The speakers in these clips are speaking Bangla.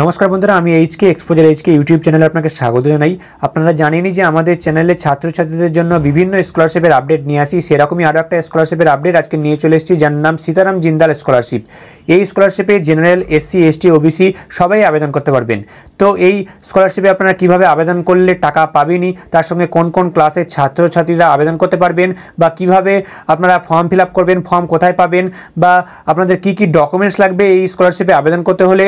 নমস্কার বন্ধুরা আমি এইচকে এক্সপোজার এইচকে ইউটিউব চ্যানেলে আপনাকে স্বাগত জানাই আপনারা জানেনই যে আমাদের চ্যানেলে ছাত্রছাত্রীদের জন্য বিভিন্ন স্কলারশিপের আপডেট নিয়ে আসি সেরকমই আরও একটা স্কলারশিপের আপডেট আজকে নিয়ে চলে এসেছি যার নাম সীতারাম জিন্দাল স্কলারশিপ এই স্কলারশিপে জেনারেল এসসি এসটি ওবিসি সবাই আবেদন করতে পারবেন তো এই স্কলারশিপে আপনারা কিভাবে আবেদন করলে টাকা পাবেনি তার সঙ্গে কোন কোন ক্লাসের ছাত্রছাত্রীরা আবেদন করতে পারবেন বা কিভাবে আপনারা ফর্ম ফিল করবেন ফর্ম কোথায় পাবেন বা আপনাদের কি কি ডকুমেন্টস লাগবে এই স্কলারশিপে আবেদন করতে হলে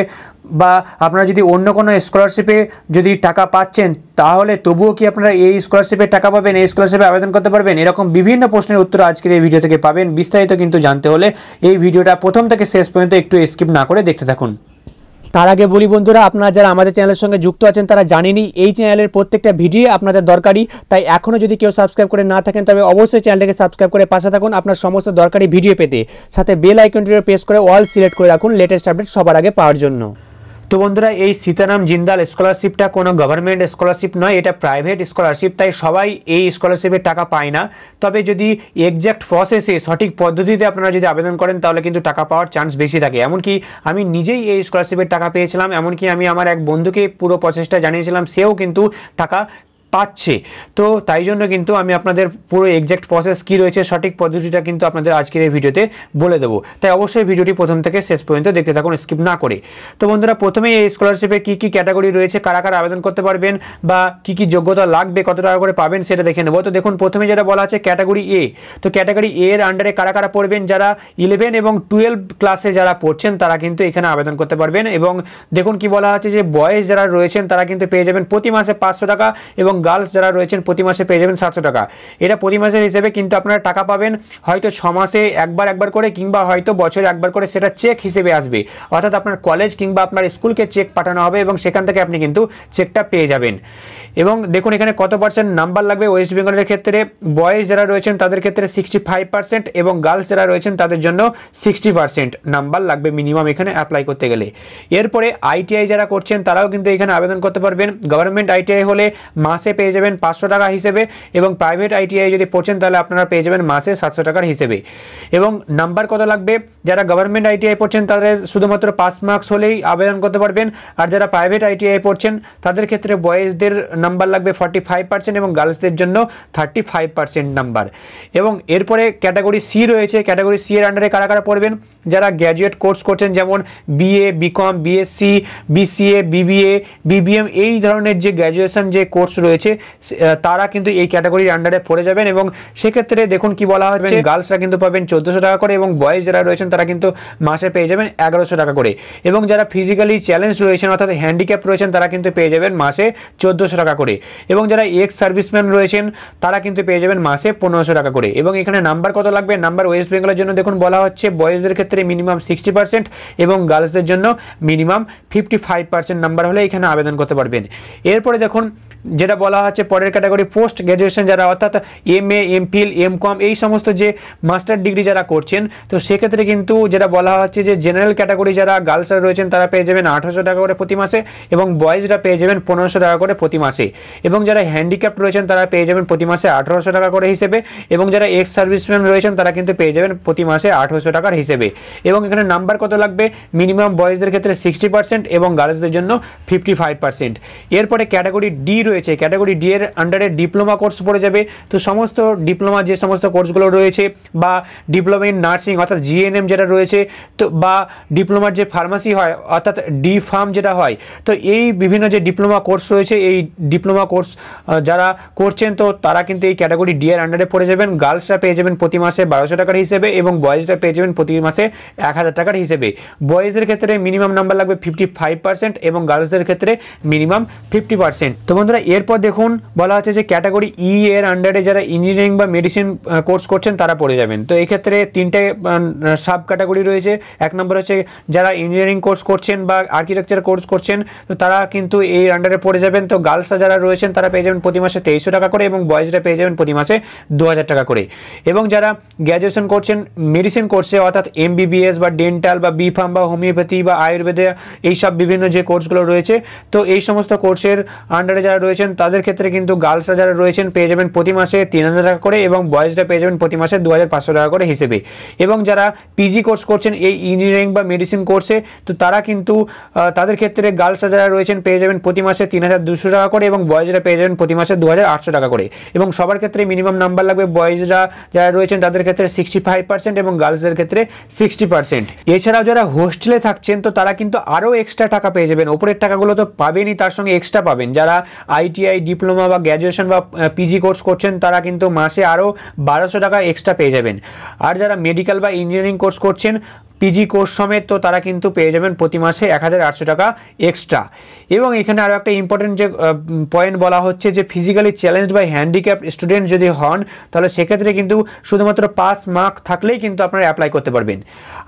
বা আপনারা যদি অন্য কোনো স্কলারশিপে যদি টাকা পাচ্ছেন তাহলে তবুও কি আপনারা এই স্কলারশিপে টাকা পাবেন এই স্কলারশিপে আবেদন করতে পারবেন এরকম বিভিন্ন প্রশ্নের উত্তর আজকের এই ভিডিও থেকে পাবেন বিস্তারিত কিন্তু জানতে হলে এই ভিডিওটা প্রথম থেকে শেষ পর্যন্ত একটু স্কিপ না করে দেখতে থাকুন তার আগে বলি বন্ধুরা আপনারা যারা আমাদের চ্যানেলের সঙ্গে যুক্ত আছেন তারা জানেনি এই চ্যানেলের প্রত্যেকটা ভিডিও আপনাদের দরকারি তাই এখনও যদি কেউ সাবস্ক্রাইব করে না থাকেন তবে অবশ্যই চ্যানেলটাকে সাবস্ক্রাইব করে পাশে থাকুন আপনার সমস্ত দরকারি ভিডিও পেতে সাথে বেল আইকনটিও প্রেস করে অল সিলেক্ট করে রাখুন লেটেস্ট আপডেট সবার আগে পাওয়ার জন্য তো বন্ধুরা এই সীতারাম জিন্দাল স্কলারশিপটা কোনো গভর্নমেন্ট স্কলারশিপ নয় এটা প্রাইভেট স্কলারশিপ তাই সবাই এই স্কলারশিপের টাকা পায় না তবে যদি এক্স্যাক্ট প্রসেসে সঠিক পদ্ধতিতে আপনারা যদি আবেদন করেন তাহলে কিন্তু টাকা পাওয়ার চান্স বেশি থাকে এমনকি আমি নিজেই এই স্কলারশিপের টাকা পেয়েছিলাম এমনকি আমি আমার এক বন্ধুকে পুরো প্রসেসটা জানিয়েছিলাম সেও কিন্তু টাকা পাচ্ছে তো তাই জন্য কিন্তু আমি আপনাদের পুরো এক্স্যাক্ট প্রসেস কী রয়েছে সঠিক পদ্ধতিটা কিন্তু আপনাদের আজকের এই ভিডিওতে বলে দেবো তাই অবশ্যই ভিডিওটি প্রথম থেকে শেষ পর্যন্ত দেখতে থাকুন স্কিপ না করে তো বন্ধুরা প্রথমেই এই স্কলারশিপে কী কী ক্যাটাগরি রয়েছে কারা কারা আবেদন করতে পারবেন বা কী কী যোগ্যতা লাগবে কত টাকা করে পাবেন সেটা দেখে নেবো তো দেখুন প্রথমে যেটা বলা আছে ক্যাটাগরি এ তো ক্যাটাগরি এ এর আন্ডারে কারা কারা পড়বেন যারা ইলেভেন এবং টুয়েলভ ক্লাসে যারা পড়ছেন তারা কিন্তু এখানে আবেদন করতে পারবেন এবং দেখুন কি বলা আছে যে বয়স যারা রয়েছেন তারা কিন্তু পেয়ে যাবেন প্রতি মাসে পাঁচশো টাকা এবং গার্লস যারা রয়েছেন প্রতি মাসে পেয়ে যাবেন সাতশো টাকা এটা প্রতি মাসের হিসেবে কিন্তু আপনারা টাকা পাবেন হয়তো ছ মাসে একবার একবার করে কিংবা হয়তো বছরে একবার করে সেটা চেক হিসেবে আসবে অর্থাৎ আপনার কলেজ কিংবা আপনার স্কুলকে চেক পাঠানো হবে এবং সেখান থেকে আপনি কিন্তু চেকটা পেয়ে যাবেন এবং দেখুন এখানে কত পার্সেন্ট নাম্বার লাগবে ওয়েস্ট বেঙ্গলের ক্ষেত্রে বয়েজ যারা রয়েছেন তাদের ক্ষেত্রে সিক্সটি ফাইভ পার্সেন্ট এবং গার্লস যারা রয়েছেন তাদের জন্য সিক্সটি পার্সেন্ট নাম্বার লাগবে মিনিমাম এখানে অ্যাপ্লাই করতে গেলে এরপরে আইটিআই যারা করছেন তারাও কিন্তু এখানে আবেদন করতে পারবেন গভর্নমেন্ট আইটিআই হলে মাসে মাসে পেয়ে যাবেন পাঁচশো টাকা হিসেবে এবং প্রাইভেট আইটিআই যদি পড়ছেন তাহলে আপনারা পেয়ে যাবেন মাসে সাতশো টাকার হিসেবে এবং নাম্বার কত লাগবে যারা গভর্নমেন্ট আইটিআই পড়ছেন তাদের শুধুমাত্র পাস মার্কস হলেই আবেদন করতে পারবেন আর যারা প্রাইভেট আইটিআই পড়ছেন তাদের ক্ষেত্রে বয়েজদের নাম্বার লাগবে ফর্টি ফাইভ পার্সেন্ট এবং গার্লসদের জন্য থার্টি ফাইভ পার্সেন্ট নাম্বার এবং এরপরে ক্যাটাগরি সি রয়েছে ক্যাটাগরি সি এর আন্ডারে কারা কারা পড়বেন যারা গ্র্যাজুয়েট কোর্স করছেন যেমন BA BCom BSc BCA BBA BBM এই ধরনের যে গ্র্যাজুয়েশন যে কোর্স রয়েছে রয়েছে তারা কিন্তু এই ক্যাটাগরির আন্ডারে পড়ে যাবেন এবং সেক্ষেত্রে দেখুন কি বলা হচ্ছে গার্লসরা হ্যাঁ। কিন্তু পাবেন চোদ্দোশো টাকা করে এবং বয়েজ যারা রয়েছেন তারা কিন্তু মাসে পেয়ে যাবেন এগারোশো টাকা করে এবং যারা ফিজিক্যালি চ্যালেঞ্জ রয়েছেন অর্থাৎ হ্যান্ডিক্যাপ রয়েছেন তারা কিন্তু পেয়ে যাবেন মাসে চোদ্দোশো টাকা করে এবং যারা এক্স সার্ভিসম্যান রয়েছেন তারা কিন্তু পেয়ে যাবেন মাসে পনেরোশো টাকা করে এবং এখানে নাম্বার কত লাগবে নাম্বার ওয়েস্ট বেঙ্গলের জন্য দেখুন বলা হচ্ছে বয়েজদের ক্ষেত্রে মিনিমাম সিক্সটি পার্সেন্ট এবং গার্লসদের জন্য minimum fifty five percent number হলে এখানে আবেদন করতে পারবেন এরপরে দেখুন যেটা বলা হচ্ছে পরের ক্যাটাগরি পোস্ট গ্র্যাজুয়েশন যারা অর্থাৎ M A M Phil M Com এই সমস্ত যে মাস্টার ডিগ্রি যারা করছেন তো সেক্ষেত্রে কিন্তু যেটা বলা হচ্ছে যে জেনারেল ক্যাটাগরি যারা গার্লসরা রয়েছেন তারা পেয়ে যাবেন আঠারোশো টাকা করে প্রতি মাসে এবং বয়েজরা পেয়ে যাবেন পনেরোশো টাকা করে প্রতি মাসে এবং যারা হ্যান্ডিক্যাপ রয়েছেন তারা পেয়ে যাবেন প্রতি মাসে আঠারোশো টাকা করে হিসেবে এবং যারা এক্স সার্ভিসম্যান রয়েছেন তারা কিন্তু পেয়ে যাবেন প্রতি মাসে আঠারোশো টাকার হিসেবে এবং এখানে নাম্বার কত লাগবে মিনিমাম বয়েজদের ক্ষেত্রে সিক্সটি পার্সেন্ট এবং গার্লসদের জন্য ফিফটি ফাইভ পার্সেন্ট এরপরে ক্যাটাগরি ডি রয়েছে ক্যাটাগরি ডি এর আন্ডারে ডিপ্লোমা কোর্স পড়ে যাবে তো সমস্ত ডিপ্লোমা যে সমস্ত কোর্সগুলো রয়েছে বা ডিপ্লোমা ইন নার্সিং অর্থাৎ জিএনএম যেটা রয়েছে তো বা ডিপ্লোমার যে ফার্মাসি হয় অর্থাৎ ডি ফার্ম যেটা হয় তো এই বিভিন্ন যে ডিপ্লোমা কোর্স রয়েছে এই ডিপ্লোমা কোর্স যারা করছেন তো তারা কিন্তু এই ক্যাটাগরি ডি এর আন্ডারে পড়ে যাবেন গার্লসরা পেয়ে যাবেন প্রতি মাসে বারোশো টাকার হিসেবে এবং বয়েজরা পেয়ে যাবেন প্রতি মাসে এক হাজার টাকার হিসেবে বয়েজদের ক্ষেত্রে মিনিমাম নাম্বার লাগবে ফিফটি ফাইভ পার্সেন্ট এবং গার্লসদের ক্ষেত্রে মিনিমাম ফিফটি পার্সেন্ট তো বন্ধুরা বন্ধুরা এরপর দেখুন বলা হচ্ছে যে ক্যাটাগরি ই e এর আন্ডারে যারা ইঞ্জিনিয়ারিং বা মেডিসিন কোর্স করছেন তারা পড়ে যাবেন তো এক্ষেত্রে তিনটে সাব ক্যাটাগরি রয়েছে এক নম্বর হচ্ছে যারা ইঞ্জিনিয়ারিং কোর্স করছেন বা আর্কিটেকচার কোর্স করছেন তো তারা কিন্তু এই আন্ডারে পড়ে যাবেন তো গার্লসরা যারা রয়েছেন তারা পেয়ে যাবেন প্রতি মাসে তেইশশো টাকা করে এবং বয়েজরা পেয়ে যাবেন প্রতি মাসে দু হাজার টাকা করে এবং যারা গ্র্যাজুয়েশন করছেন মেডিসিন কোর্সে অর্থাৎ এমবিবিএস বা ডেন্টাল বা বি ফার্ম বা হোমিওপ্যাথি বা আয়ুর্বেদে এইসব বিভিন্ন যে কোর্সগুলো রয়েছে তো এই সমস্ত কোর্সের আন্ডারে যারা রয়েছেন তাদের ক্ষেত্রে কিন্তু গার্লসরা যারা রয়েছেন পেয়ে যাবেন প্রতি মাসে তিন হাজার টাকা করে এবং বয়েজরা পেয়ে যাবেন প্রতি মাসে দু হাজার পাঁচশো টাকা করে হিসেবে এবং যারা পিজি কোর্স করছেন এই ইঞ্জিনিয়ারিং বা মেডিসিন কোর্সে তো তারা কিন্তু তাদের ক্ষেত্রে গার্লসরা যারা রয়েছেন পেয়ে যাবেন প্রতি মাসে তিন হাজার দুশো টাকা করে এবং বয়েজরা পেয়ে যাবেন প্রতি মাসে দু হাজার আটশো টাকা করে এবং সবার ক্ষেত্রে মিনিমাম নাম্বার লাগবে বয়েজরা যারা রয়েছেন তাদের ক্ষেত্রে সিক্সটি ফাইভ পার্সেন্ট এবং গার্লসদের ক্ষেত্রে সিক্সটি পার্সেন্ট এছাড়াও যারা হোস্টেলে থাকছেন তো তারা কিন্তু আরও এক্সট্রা টাকা পেয়ে যাবেন ওপরের টাকাগুলো তো পাবেনই তার সঙ্গে এক্সট্রা পাবেন যারা আইটিআই ডিপ্লোমা বা গ্র্যাজুয়েশন বা পিজি কোর্স করছেন তারা কিন্তু মাসে আরও বারোশো টাকা এক্সট্রা পেয়ে যাবেন আর যারা মেডিকেল বা ইঞ্জিনিয়ারিং কোর্স করছেন পিজি কোর্স সমেত তো তারা কিন্তু পেয়ে যাবেন প্রতি মাসে এক টাকা এক্সট্রা এবং এখানে আরও একটা ইম্পর্টেন্ট যে পয়েন্ট বলা হচ্ছে যে physically challenge by handicap student যদি হন তাহলে সেক্ষেত্রে কিন্তু শুধুমাত্র পাস মার্ক থাকলেই কিন্তু আপনারা অ্যাপ্লাই করতে পারবেন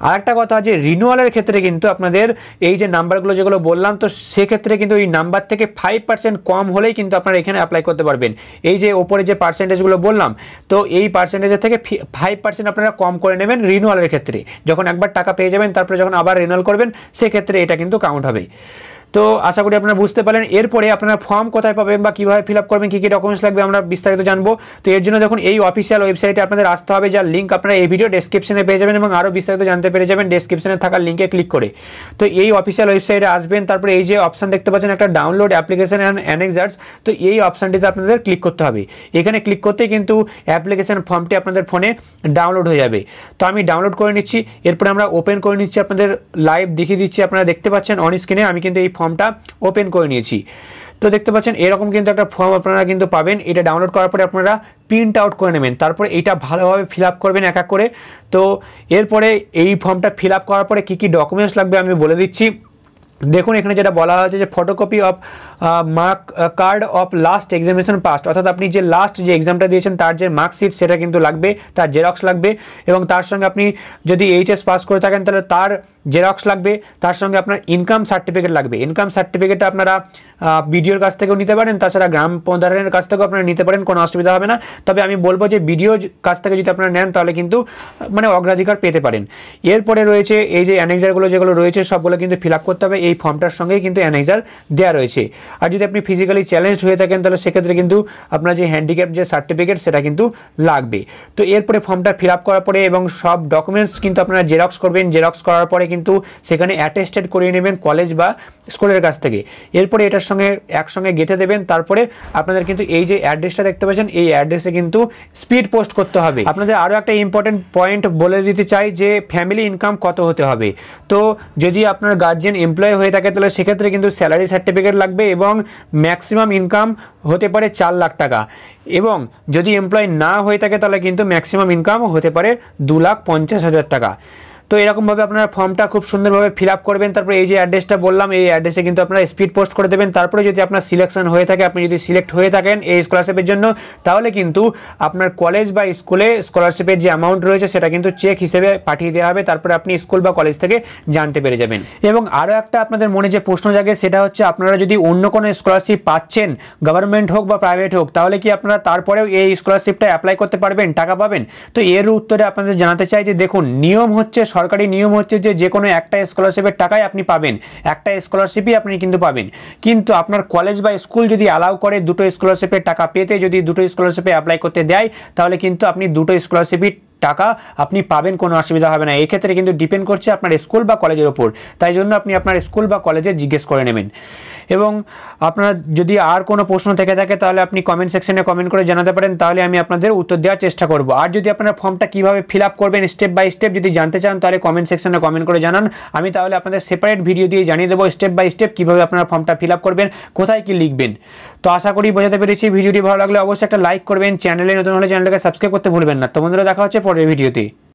আর একটা কথা যে রিনুয়ালের ক্ষেত্রে কিন্তু আপনাদের এই যে নাম্বারগুলো যেগুলো বললাম তো সেক্ষেত্রে কিন্তু এই নাম্বার থেকে ফাইভ পার্সেন্ট কম হলেই কিন্তু আপনারা এখানে অ্যাপ্লাই করতে পারবেন এই যে ওপরে যে পার্সেন্টেজগুলো বললাম তো এই পার্সেন্টেজের থেকে ফাইভ পার্সেন্ট আপনারা কম করে নেবেন রিনুয়ালের ক্ষেত্রে যখন একবার টাকা পেয়ে যাবেন তারপরে যখন আবার রেনুয়াল করবেন সেক্ষেত্রে এটা কিন্তু কাউন্ট হবে তো আশা করি আপনারা বুঝতে পারলেন এরপরে আপনারা ফর্ম কোথায় পাবেন বা কীভাবে ফিল আপ করবেন কী কী ডকুমেন্টস লাগবে আমরা বিস্তারিত জানবো তো এর জন্য দেখুন এই অফিসিয়াল ওয়েবসাইটে আপনাদের আসতে হবে যার লিঙ্ক আপনারা এই ভিডিও ডেসক্রিপশনে পেয়ে যাবেন এবং আরও বিস্তারিত জানতে পেরে যাবেন ডেসক্রিপশনে থাকা লিঙ্কে ক্লিক করে তো এই অফিসিয়াল ওয়েবসাইটে আসবেন তারপরে এই যে অপশান দেখতে পাচ্ছেন একটা ডাউনলোড অ্যাপ্লিকেশন অ্যান্ড অ্যানেকজার্স তো এই অপশানটিতে আপনাদের ক্লিক করতে হবে এখানে ক্লিক করতে কিন্তু অ্যাপ্লিকেশন ফর্মটি আপনাদের ফোনে ডাউনলোড হয়ে যাবে তো আমি ডাউনলোড করে নিচ্ছি এরপরে আমরা ওপেন করে নিচ্ছি আপনাদের লাইভ দেখিয়ে দিচ্ছি আপনারা দেখতে পাচ্ছেন অন স্ক্রিনে আমি কিন্তু এই ফর্মটা ওপেন করে নিয়েছি তো দেখতে পাচ্ছেন এরকম কিন্তু একটা ফর্ম আপনারা কিন্তু পাবেন এটা ডাউনলোড করার পরে আপনারা প্রিন্ট আউট করে নেবেন তারপরে এটা ভালোভাবে ফিল করবেন এক এক করে তো এরপরে এই ফর্মটা ফিল করার পরে কী কী ডকুমেন্টস লাগবে আমি বলে দিচ্ছি দেখুন এখানে যেটা বলা হয়েছে যে photocopy of mark card of last examination past অর্থাৎ আপনি যে লাস্ট যে এক্সামটা দিয়েছেন তার যে মার্কশিট সেটা কিন্তু লাগবে তার জেরক্স লাগবে এবং তার সঙ্গে আপনি যদি এইচএস পাস করে থাকেন তাহলে তার জেরক্স লাগবে তার সঙ্গে আপনার ইনকাম সার্টিফিকেট লাগবে ইনকাম সার্টিফিকেটটা আপনারা বিডিওর কাছ থেকেও নিতে পারেন তাছাড়া গ্রাম প্রধানের কাছ থেকেও আপনারা নিতে পারেন কোনো অসুবিধা হবে না তবে আমি বলবো যে বিডিও কাছ থেকে যদি আপনারা নেন তাহলে কিন্তু মানে অগ্রাধিকার পেতে পারেন এরপরে রয়েছে এই যে অ্যানেক্সারগুলো যেগুলো রয়েছে সবগুলো কিন্তু ফিল আপ করতে হবে এই ফর্মটার সঙ্গেই কিন্তু অ্যানেক্সার দেওয়া রয়েছে আর যদি আপনি ফিজিক্যালি চ্যালেঞ্জড হয়ে থাকেন তাহলে সেক্ষেত্রে কিন্তু আপনার যে হ্যান্ডিক্যাপ যে সার্টিফিকেট সেটা কিন্তু লাগবে তো এরপরে ফর্মটা ফিল আপ করার পরে এবং সব ডকুমেন্টস কিন্তু আপনারা জেরক্স করবেন জেরক্স করার পরে কিন্তু সেখানে অ্যাটেস্টেড করিয়ে নেবেন কলেজ বা স্কুলের কাছ থেকে এরপরে এটার সঙ্গে একসঙ্গে গেঁথে দেবেন তারপরে আপনাদের কিন্তু এই যে অ্যাড্রেসটা দেখতে পাচ্ছেন এই অ্যাড্রেসে কিন্তু স্পিড পোস্ট করতে হবে আপনাদের আরও একটা ইম্পর্টেন্ট পয়েন্ট বলে দিতে চাই যে ফ্যামিলি ইনকাম কত হতে হবে তো যদি আপনার গার্জেন এমপ্লয় হয়ে থাকে তাহলে সেক্ষেত্রে কিন্তু স্যালারি সার্টিফিকেট লাগবে এবং ম্যাক্সিমাম ইনকাম হতে পারে চার লাখ টাকা এবং যদি এমপ্লয় না হয়ে থাকে তাহলে কিন্তু ম্যাক্সিমাম ইনকাম হতে পারে দু লাখ পঞ্চাশ হাজার টাকা তো এরকমভাবে আপনারা ফর্মটা খুব সুন্দরভাবে ফিল আপ করবেন তারপরে এই যে অ্যাড্রেসটা বললাম এই অ্যাড্রেসে কিন্তু আপনারা স্পিড পোস্ট করে দেবেন তারপরে যদি আপনার সিলেকশন হয়ে থাকে আপনি যদি সিলেক্ট হয়ে থাকেন এই স্কলারশিপের জন্য তাহলে কিন্তু আপনার কলেজ বা স্কুলে স্কলারশিপের যে অ্যামাউন্ট রয়েছে সেটা কিন্তু চেক হিসেবে পাঠিয়ে দেওয়া হবে তারপরে আপনি স্কুল বা কলেজ থেকে জানতে পেরে যাবেন এবং আরও একটা আপনাদের মনে যে প্রশ্ন জাগে সেটা হচ্ছে আপনারা যদি অন্য কোনো স্কলারশিপ পাচ্ছেন গভর্নমেন্ট হোক বা প্রাইভেট হোক তাহলে কি আপনারা তারপরেও এই স্কলারশিপটা অ্যাপ্লাই করতে পারবেন টাকা পাবেন তো এর উত্তরে আপনাদের জানাতে চাই যে দেখুন নিয়ম হচ্ছে সরকারি নিয়ম হচ্ছে যে যে কোনো একটা স্কলারশিপের টাকায় আপনি পাবেন একটা স্কলারশিপই আপনি কিন্তু পাবেন কিন্তু আপনার কলেজ বা স্কুল যদি অ্যালাউ করে দুটো স্কলারশিপের টাকা পেতে যদি দুটো স্কলারশিপে অ্যাপ্লাই করতে দেয় তাহলে কিন্তু আপনি দুটো স্কলারশিপই টাকা আপনি পাবেন কোনো অসুবিধা হবে না এক্ষেত্রে কিন্তু ডিপেন্ড করছে আপনার স্কুল বা কলেজের ওপর তাই জন্য আপনি আপনার স্কুল বা কলেজে জিজ্ঞেস করে নেবেন এবং আপনার যদি আর কোনো প্রশ্ন থেকে থাকে তাহলে আপনি কমেন্ট সেকশনে কমেন্ট করে জানাতে পারেন তাহলে আমি আপনাদের উত্তর দেওয়ার চেষ্টা করব আর যদি আপনারা ফর্মটা কীভাবে ফিল আপ করবেন স্টেপ বাই স্টেপ যদি জানতে চান তাহলে কমেন্ট সেকশনে কমেন্ট করে জানান আমি তাহলে আপনাদের সেপারেট ভিডিও দিয়ে জানিয়ে দেবো স্টেপ বাই স্টেপ কীভাবে আপনারা ফর্মটা ফিল আপ করবেন কোথায় কি লিখবেন তো আশা করি বোঝাতে পেরেছি ভিডিওটি ভালো লাগলে অবশ্যই একটা লাইক করবেন চ্যানেলে নতুন হলে চ্যানেলটাকে সাবস্ক্রাইব করতে ভুলবেন না তো বন্ধুরা দেখা হচ্ছে পরের ভিডিওতে